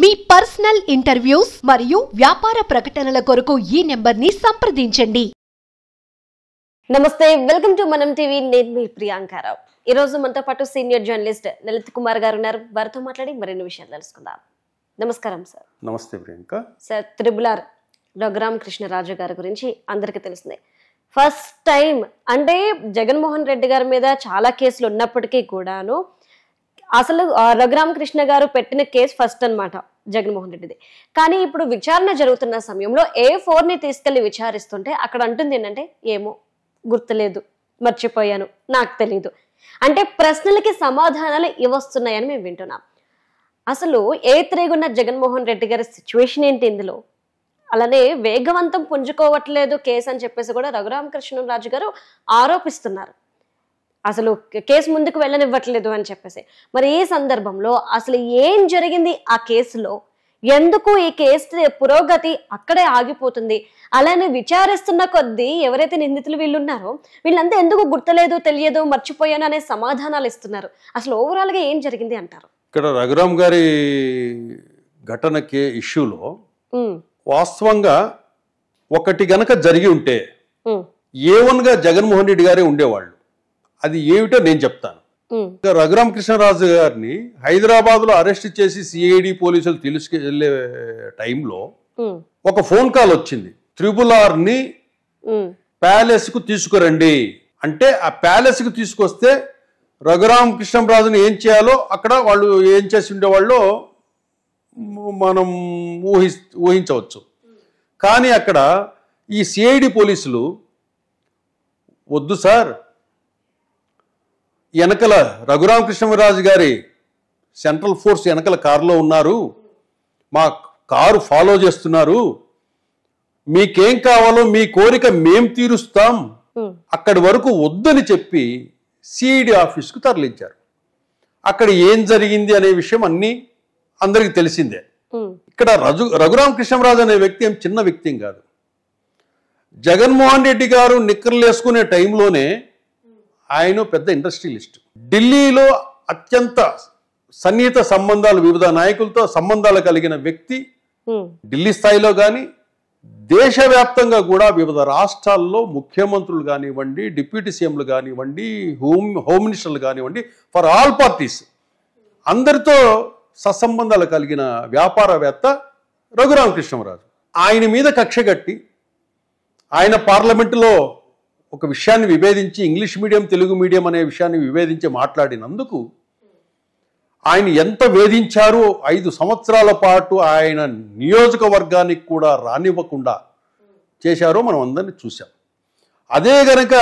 మీ personal interviews మరియు వ్యాపార ప్రకటనల కొరకు ఈ నెంబర్ని సంప్రదించండి నమస్తే వెల్కమ్ టు మనం టీవీ నేను మీ ప్రియాంకారావు ఈ రోజు మనతో పాటు సీనియర్ జర్నలిస్ట్ లలిత్ కుమార్ గారు ఉన్నారు వారితో మాట్లాడి మరిన్ని విషయాలు తెలుసుకుందాం నమస్కారం సార్ నమస్తే ప్రియాంక సార్ త్రిబులార్ రఘురామ్ కృష్ణరాజు గారి గురించి అందరికీ తెలిసింది ఫస్ట్ టైం అంటే జగన్మోహన్ రెడ్డి గారి మీద చాలా కేసులు ఉన్నప్పటికీ కూడాను అసలు రఘురామకృష్ణ గారు పెట్టిన కేసు ఫస్ట్ అనమాట జగన్మోహన్ రెడ్డిది కానీ ఇప్పుడు విచారణ జరుగుతున్న సమయంలో ఏ ని తీసుకెళ్లి విచారిస్తుంటే అక్కడ అంటుంది ఏంటంటే ఏమో గుర్తులేదు మర్చిపోయాను నాకు తెలీదు అంటే ప్రశ్నలకి సమాధానాలు ఇవ్వస్తున్నాయని మేము వింటున్నాం అసలు ఏ త్రేగున్న జగన్మోహన్ రెడ్డి గారి సిచ్యువేషన్ ఏంటి ఇందులో అలానే వేగవంతం పుంజుకోవట్లేదు కేసు అని చెప్పేసి కూడా రఘురామకృష్ణరాజు గారు ఆరోపిస్తున్నారు అసలు కేసు ముందుకు వెళ్ళనివ్వట్లేదు అని చెప్పేసి మరి ఈ సందర్భంలో అసలు ఏం జరిగింది ఆ కేసులో ఎందుకు ఈ కేసు పురోగతి అక్కడే ఆగిపోతుంది అలానే విచారిస్తున్న కొద్దీ ఎవరైతే నిందితులు వీళ్ళున్నారో వీళ్ళంతా ఎందుకు గుర్తలేదు తెలియదు మర్చిపోయాను అనే సమాధానాలు ఇస్తున్నారు అసలు ఓవరాల్గా ఏం జరిగింది అంటారు ఇక్కడ రఘురామ్ గారి ఘటనకి ఇష్యూలో వాస్తవంగా ఒకటి గనక జరిగి ఉంటే ఏ వన్గా జగన్మోహన్ రెడ్డి గారే ఉండేవాళ్ళు అది ఏమిటో నేను చెప్తాను రఘురామ కృష్ణరాజు గారిని హైదరాబాద్ లో అరెస్ట్ చేసి సిఐడి పోలీసులు తెలుసుకెళ్లే టైంలో ఒక ఫోన్ కాల్ వచ్చింది త్రిపుల్ ఆర్ ని ప్యాలెస్ కు తీసుకురండి అంటే ఆ ప్యాలెస్ కు తీసుకొస్తే రఘురామ కృష్ణరాజుని ఏం చేయాలో అక్కడ వాళ్ళు ఏం చేసి ఉండేవాళ్ళు మనం ఊహి ఊహించవచ్చు కానీ అక్కడ ఈ సిఐడి పోలీసులు వద్దు సార్ వెనకల రఘురామకృష్ణరాజు గారి సెంట్రల్ ఫోర్స్ వెనకల కారులో ఉన్నారు మా కారు ఫాలో చేస్తున్నారు మీకేం కావాలో మీ కోరిక మేం తీరుస్తాం అక్కడి వరకు వద్దని చెప్పి సిఈడి ఆఫీస్కు తరలించారు అక్కడ ఏం జరిగింది అనే విషయం అన్నీ అందరికి తెలిసిందే ఇక్కడ రఘు రఘురామకృష్ణరాజు అనే వ్యక్తి ఏం చిన్న వ్యక్తి కాదు జగన్మోహన్ రెడ్డి గారు నిక్కర్లేసుకునే టైంలోనే ఆయన పెద్ద ఇండస్ట్రియలిస్ట్ ఢిల్లీలో అత్యంత సన్నిహిత సంబంధాలు వివిధ నాయకులతో సంబంధాలు కలిగిన వ్యక్తి ఢిల్లీ స్థాయిలో కానీ దేశవ్యాప్తంగా కూడా వివిధ రాష్ట్రాల్లో ముఖ్యమంత్రులు కానివ్వండి డిప్యూటీ సీఎంలు కానివ్వండి హోమ్ హోమ్ మినిస్టర్లు కానివ్వండి ఫర్ ఆల్ పార్టీస్ అందరితో సత్సంబంధాలు కలిగిన వ్యాపారవేత్త రఘురామకృష్ణరాజు ఆయన మీద కక్ష కట్టి ఆయన పార్లమెంటులో ఒక విషయాన్ని విభేదించి ఇంగ్లీష్ మీడియం తెలుగు మీడియం అనే విషయాన్ని విభేదించి మాట్లాడినందుకు ఆయన ఎంత వేధించారో ఐదు సంవత్సరాల పాటు ఆయన నియోజకవర్గానికి కూడా రానివ్వకుండా చేశారో మనం అందరినీ చూసాం అదే గనక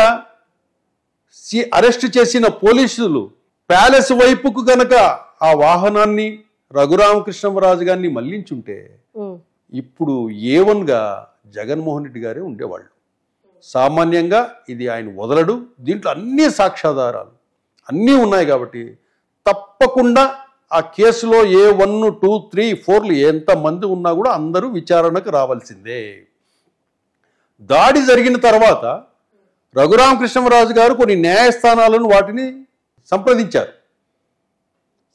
సి అరెస్ట్ చేసిన పోలీసులు ప్యాలెస్ వైపుకు గనక ఆ వాహనాన్ని రఘురామకృష్ణరాజు గారిని మళ్లించుంటే ఇప్పుడు ఏ గా జగన్మోహన్ రెడ్డి గారే ఉండేవాళ్ళు సామాన్యంగా ఇది ఆయన వదలడు దీంట్లో అన్ని సాక్ష్యాధారాలు అన్నీ ఉన్నాయి కాబట్టి తప్పకుండా ఆ కేసులో ఏ వన్ టూ త్రీ ఫోర్లు ఎంతమంది ఉన్నా కూడా అందరూ విచారణకు రావాల్సిందే దాడి జరిగిన తర్వాత రఘురామకృష్ణరాజు గారు కొన్ని న్యాయస్థానాలను వాటిని సంప్రదించారు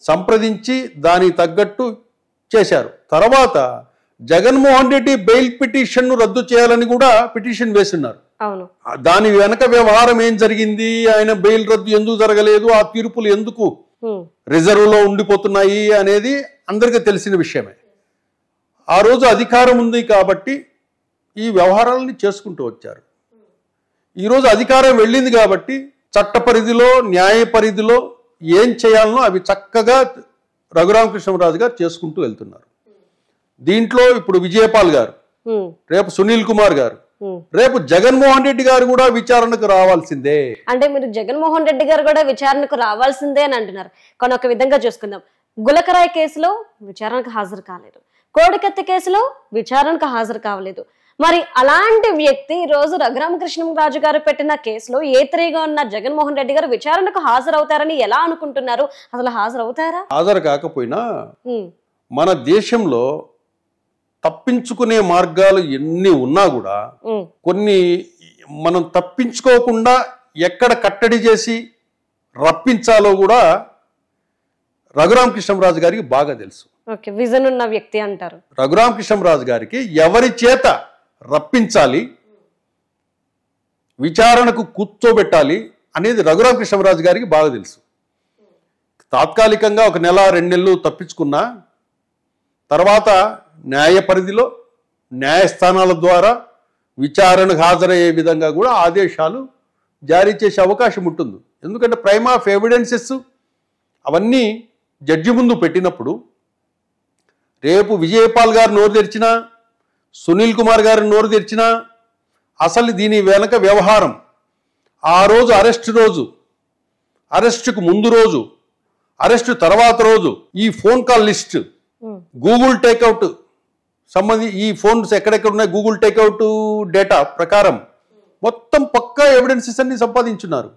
సంప్రదించి దానికి తగ్గట్టు చేశారు తర్వాత జగన్మోహన్ రెడ్డి బెయిల్ పిటిషన్ ను రద్దు చేయాలని కూడా పిటిషన్ వేస్తున్నారు దాని వెనక వ్యవహారం ఏం జరిగింది ఆయన బెయిల్ రద్దు ఎందుకు జరగలేదు ఆ తీర్పులు ఎందుకు రిజర్వ్ లో ఉండిపోతున్నాయి అనేది అందరికీ తెలిసిన విషయమే ఆ రోజు అధికారం ఉంది కాబట్టి ఈ వ్యవహారాలని చేసుకుంటూ వచ్చారు ఈరోజు అధికారం వెళ్ళింది కాబట్టి చట్ట పరిధిలో న్యాయ పరిధిలో ఏం చేయాలనో అవి చక్కగా రఘురామకృష్ణరాజు గారు చేసుకుంటూ వెళ్తున్నారు దీంట్లో ఇప్పుడు విజయపాల్ గారు రేపు సునీల్ కుమార్ గారు రేపు జగన్మోహన్ రెడ్డి గారు కూడా విచారణకు రావాల్సిందే అంటే మీరు జగన్మోహన్ రెడ్డి గారు కూడా విచారణకు రావాల్సిందే అని అంటున్నారు కానీ ఒక విధంగా చూసుకుందాం గులకరాయ్ కేసులో విచారణకు హాజరు కాలేదు కోడికత్తి కేసులో విచారణకు హాజరు కావలేదు మరి అలాంటి వ్యక్తి రోజు రాజు గారు పెట్టిన కేసులో ఏ ఉన్న జగన్మోహన్ రెడ్డి గారు విచారణకు హాజరవుతారని ఎలా అనుకుంటున్నారు అసలు హాజరవుతారా హాజరు కాకపోయినా మన దేశంలో తప్పించుకునే మార్గాలు ఎన్ని ఉన్నా కూడా కొన్ని మనం తప్పించుకోకుండా ఎక్కడ కట్టడి చేసి రప్పించాలో కూడా రఘురామ్ కృష్ణరాజు గారికి బాగా తెలుసు విజన్ ఉన్న వ్యక్తి అంటారు రఘురామ్ కృష్ణరాజు గారికి ఎవరి చేత రప్పించాలి విచారణకు కూర్చోబెట్టాలి అనేది రఘురామ కృష్ణరాజు గారికి బాగా తెలుసు తాత్కాలికంగా ఒక నెల రెండు నెలలు తప్పించుకున్నా తర్వాత న్యాయ పరిధిలో న్యాయస్థానాల ద్వారా విచారణకు హాజరయ్యే విధంగా కూడా ఆదేశాలు జారీ చేసే అవకాశం ఉంటుంది ఎందుకంటే ప్రైమ్ ఆఫ్ ఎవిడెన్సెస్ అవన్నీ జడ్జి ముందు పెట్టినప్పుడు రేపు విజయపాల్ గారు నోరు తెరిచినా సునీల్ కుమార్ గారు నోరు తెరిచినా అసలు దీని వెనక వ్యవహారం ఆ రోజు అరెస్ట్ రోజు అరెస్టుకు ముందు రోజు అరెస్ట్ తర్వాత రోజు ఈ phone call list Google takeout సంబంధి ఈ ఫోన్స్ ఎక్కడెక్కడ ఉన్నాయి గూగుల్ టేక్అవుట్ డేటా ప్రకారం మొత్తం పక్కా ఎవిడెన్సెస్ అన్ని సంపాదించున్నారు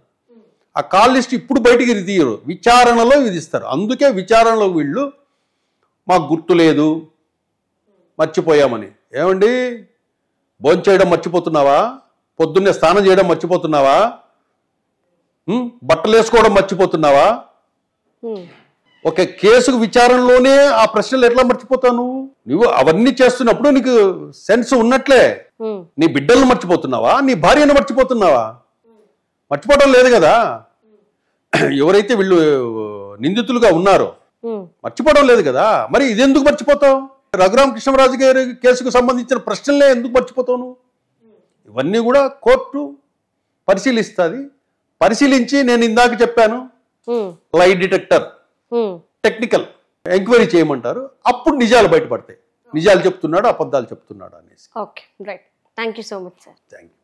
ఆ కాల్ లిస్ట్ ఇప్పుడు బయటికి తీయరు విచారణలో విధిస్తారు అందుకే విచారణలో వీళ్ళు మాకు గుర్తు లేదు మర్చిపోయామని ఏమండి భోజనం చేయడం మర్చిపోతున్నావా పొద్దున్నే స్నానం చేయడం మర్చిపోతున్నావా బట్టలు వేసుకోవడం మర్చిపోతున్నావా ఒక కేసుకు విచారణలోనే ఆ ప్రశ్నలు ఎట్లా మర్చిపోతావు నువ్వు నువ్వు అవన్నీ చేస్తున్నప్పుడు నీకు సెన్స్ ఉన్నట్లే నీ బిడ్డలను మర్చిపోతున్నావా నీ భార్యను మర్చిపోతున్నావా మర్చిపోవడం లేదు కదా ఎవరైతే వీళ్ళు నిందితులుగా ఉన్నారో మర్చిపోవడం లేదు కదా మరి ఇది ఎందుకు మర్చిపోతావు రఘురామ కృష్ణరాజు గారి కేసుకు సంబంధించిన ప్రశ్నలే ఎందుకు మర్చిపోతావు ఇవన్నీ కూడా కోర్టు పరిశీలిస్తుంది పరిశీలించి నేను ఇందాక చెప్పాను లై డిటెక్టర్ టెక్నికల్ ఎంక్వైరీ చేయమంటారు అప్పుడు నిజాలు బయటపడతాయి నిజాలు చెప్తున్నాడు అబద్ధాలు చెప్తున్నాడు అనేసి okay right thank you so much sir thank you